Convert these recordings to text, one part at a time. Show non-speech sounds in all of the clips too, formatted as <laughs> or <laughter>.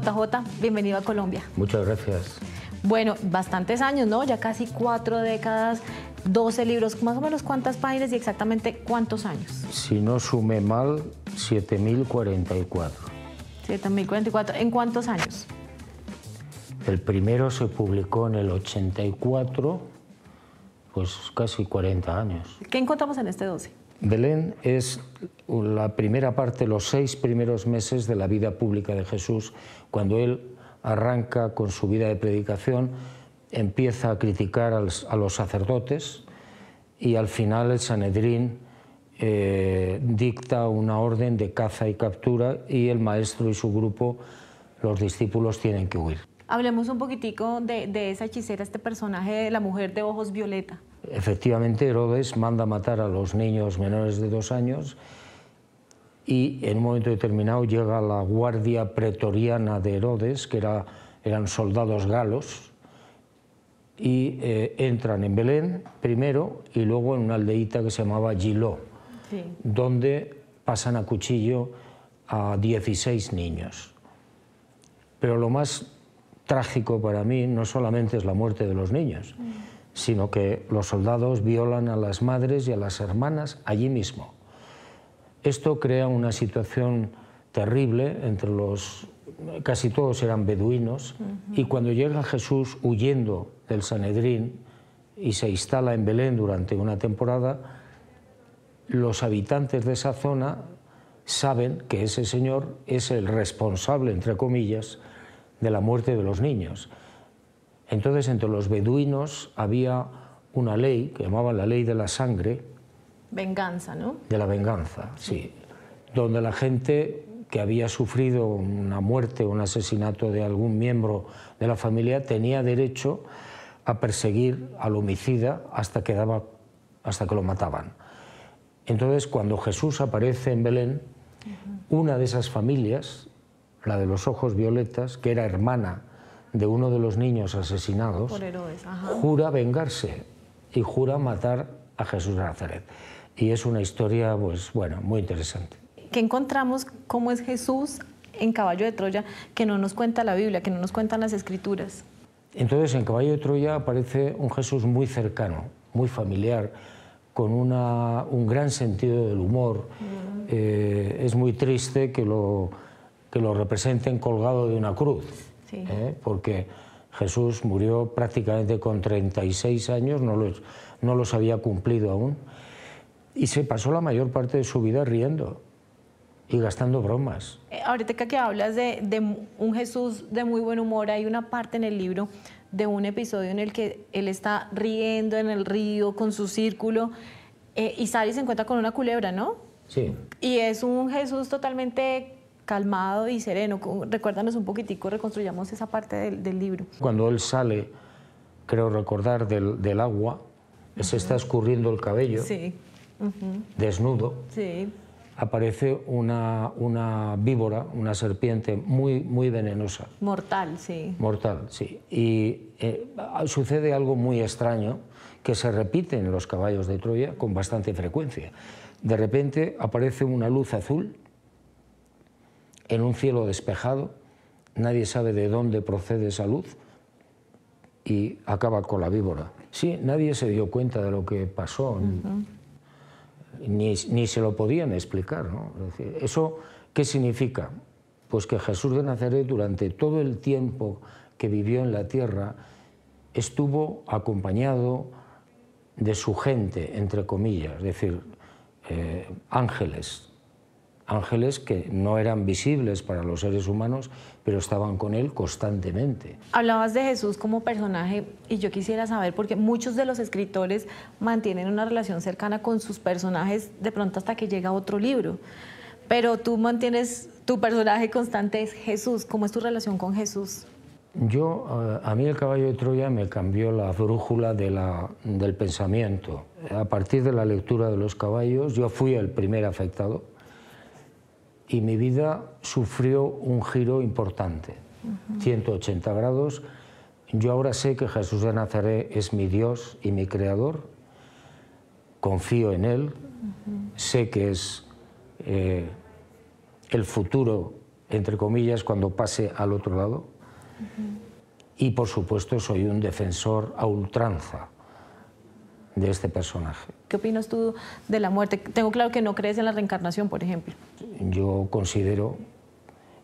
JJ, bienvenido a Colombia. Muchas gracias. Bueno, bastantes años, ¿no? Ya casi cuatro décadas, 12 libros, más o menos cuántas páginas y exactamente cuántos años. Si no sumé mal, 7.044. 7.044, ¿en cuántos años? El primero se publicó en el 84, pues casi 40 años. ¿Qué encontramos en este 12? Belén es la primera parte, los seis primeros meses de la vida pública de Jesús, cuando él arranca con su vida de predicación, empieza a criticar a los sacerdotes y al final el Sanedrín eh, dicta una orden de caza y captura y el maestro y su grupo, los discípulos, tienen que huir. Hablemos un poquitico de, esa hechicera, este personaje de la mujer de ojos violeta. Efectivamente, Herodes manda matar a los niños menores de dos años y en un momento determinado llega la guardia pretoriana de Herodes, que era, eran soldados galos, y eh, entran en Belén primero y luego en una aldeíta que se llamaba Giló, donde pasan a cuchillo a 16 niños. Pero lo más trágico para mí no solamente es la muerte de los niños, mm. sino que los soldados violan a las madres y a las hermanas allí mismo. Esto crea una situación terrible entre los... Casi todos eran beduinos y cuando llega Jesús huyendo del Sanedrín y se instala en Belén durante una temporada, los habitantes de esa zona saben que ese señor es el responsable, entre comillas, de la muerte de los niños. Entonces entre los beduinos había una ley que llamaban la ley de la sangre. Venganza, ¿no? De la venganza, sí. Donde la gente que había sufrido una muerte o un asesinato de algún miembro de la familia tenía derecho a perseguir al homicida hasta que, daba, hasta que lo mataban. Entonces, cuando Jesús aparece en Belén, una de esas familias la de los ojos violetas, que era hermana de uno de los niños asesinados, jura vengarse y jura matar a Jesús de Nazaret. Y es una historia, pues bueno, muy interesante. Que encontramos cómo es Jesús en Caballo de Troya, que no nos cuenta la Biblia, que no nos cuentan las Escrituras. Entonces, en Caballo de Troya aparece un Jesús muy cercano, muy familiar, con un gran sentido del humor. Mm. Eh, es muy triste que lo que lo representen colgado de una cruz, ¿eh? porque Jesús murió prácticamente con 36 años, no los, no los había cumplido aún, y se pasó la mayor parte de su vida riendo y gastando bromas. Eh, ahorita que hablas de, de, un Jesús de muy buen humor, hay una parte en el libro de un episodio en el que él está riendo en el río con su círculo eh, y sale y se encuentra con una culebra, ¿no? Sí. Y es un Jesús totalmente calmado y sereno. Recuérdanos un poquitico, reconstruyamos esa parte del, libro. Cuando él sale, creo recordar, del, agua, se está escurriendo el cabello, desnudo. Aparece una, una víbora, una serpiente muy, muy venenosa. Mortal, sí. Mortal, sí. Y eh, sucede algo muy extraño que se repite en los caballos de Troya con bastante frecuencia. De repente aparece una luz azul en un cielo despejado, nadie sabe de dónde procede esa luz y acaba con la víbora. Sí, nadie se dio cuenta de lo que pasó, ni, se lo podían explicar. ¿Eso qué significa? Pues que Jesús de Nazaret durante todo el tiempo que vivió en la tierra estuvo acompañado de su gente, entre comillas, es decir, eh, ángeles, ángeles que no eran visibles para los seres humanos, pero estaban con él constantemente. Hablabas de Jesús como personaje y yo quisiera saber, porque muchos de los escritores mantienen una relación cercana con sus personajes de pronto hasta que llega otro libro, pero tú mantienes, tu personaje constante es Jesús, ¿cómo es tu relación con Jesús? Yo, eh, a mí el caballo de Troya me cambió la brújula de la, del pensamiento. A partir de la lectura de los caballos, yo fui el primer afectado y mi vida sufrió un giro importante, 180 grados. Yo ahora sé que Jesús de Nazaret es mi Dios y mi Creador, confío en Él, sé que es eh, el futuro, entre comillas, cuando pase al otro lado. Y por supuesto soy un defensor a ultranza de este personaje. ¿Qué opinas tú de la muerte? Tengo claro que no crees en la reencarnación, por ejemplo. Yo considero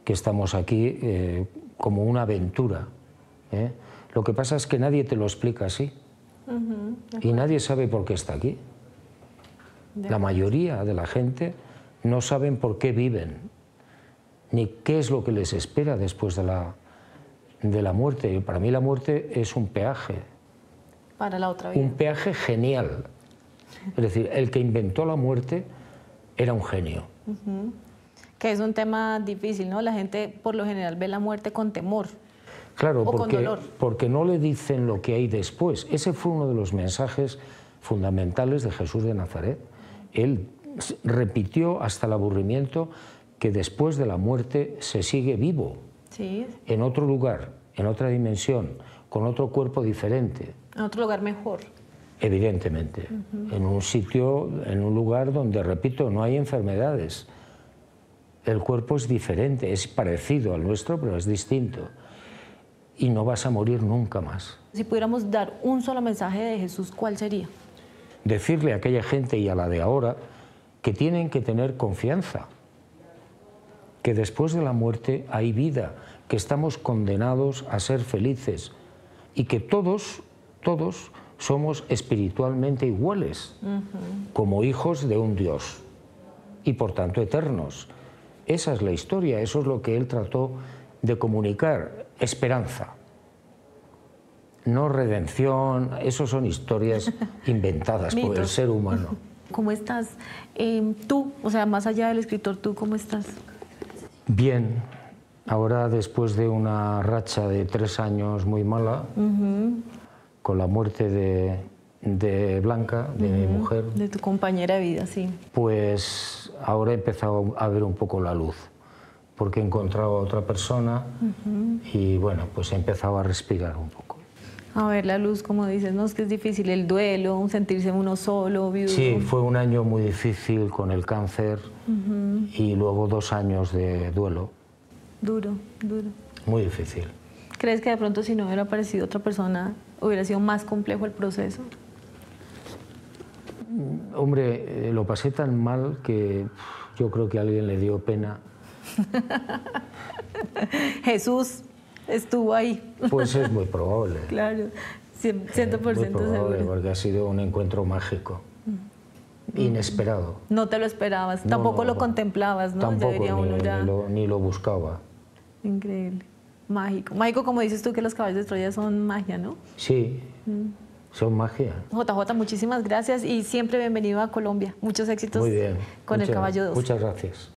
que estamos aquí eh, como una aventura. ¿eh? Lo que pasa es que nadie te lo explica así. y nadie sabe por qué está aquí. La mayoría de la gente no saben por qué viven, ni qué es lo que les espera después de la, de la muerte. Para mí la muerte es un peaje la otra Un peaje genial. Es decir, el que inventó la muerte era un genio. Que es un tema difícil, ¿no? La gente por lo general ve la muerte con temor. Claro, porque, porque no le dicen lo que hay después. Ese fue uno de los mensajes fundamentales de Jesús de Nazaret. Él repitió hasta el aburrimiento que después de la muerte se sigue vivo. En otro lugar, en otra dimensión, con otro cuerpo diferente. ...en otro lugar mejor. Evidentemente, en un sitio, en un lugar donde, repito, no hay enfermedades. El cuerpo es diferente, es parecido al nuestro, pero es distinto. Y no vas a morir nunca más. Si pudiéramos dar un solo mensaje de Jesús, ¿cuál sería? Decirle a aquella gente y a la de ahora que tienen que tener confianza, que después de la muerte hay vida, que estamos condenados a ser felices, y que todos, todos somos espiritualmente iguales, como hijos de un Dios y por tanto eternos. Esa es la historia, eso es lo que él trató de comunicar, esperanza. No redención, eso son historias <laughs> inventadas por el ser humano. <laughs> ¿Cómo estás? Em, tú, o sea, más allá del escritor, ¿tú cómo estás? Bien, Ahora, después de una racha de tres años muy mala, con la muerte de, Blanca, de mi mujer. De tu compañera de vida, sí. Pues ahora he empezado a ver un poco la luz, porque he encontrado a otra persona y bueno, pues he empezado a respirar un poco. A ver la luz, como dices, no es que es difícil el duelo, sentirse uno solo, viudo. Sí, fue un año muy difícil con el cáncer y luego dos años de duelo Duro, duro. Muy difícil. ¿Crees que de pronto si no hubiera aparecido otra persona hubiera sido más complejo el proceso? Mm, hombre, eh, lo pasé tan mal que yo creo que a alguien le dio pena. <laughs> Jesús estuvo ahí. Pues es <laughs> muy probable. claro, 100%, muy probable, Porque ha sido un encuentro mágico, mm. inesperado. No te lo esperabas, tampoco lo contemplabas, ¿no? Tampoco, ni lo buscaba. Increíble. Mágico. Mágico, como dices tú, que los caballos de Troya son magia, ¿no? Sí. Mm. Son magia. JJ, muchísimas gracias y siempre bienvenido a Colombia. Muchos éxitos con el caballo 2. Muchas gracias.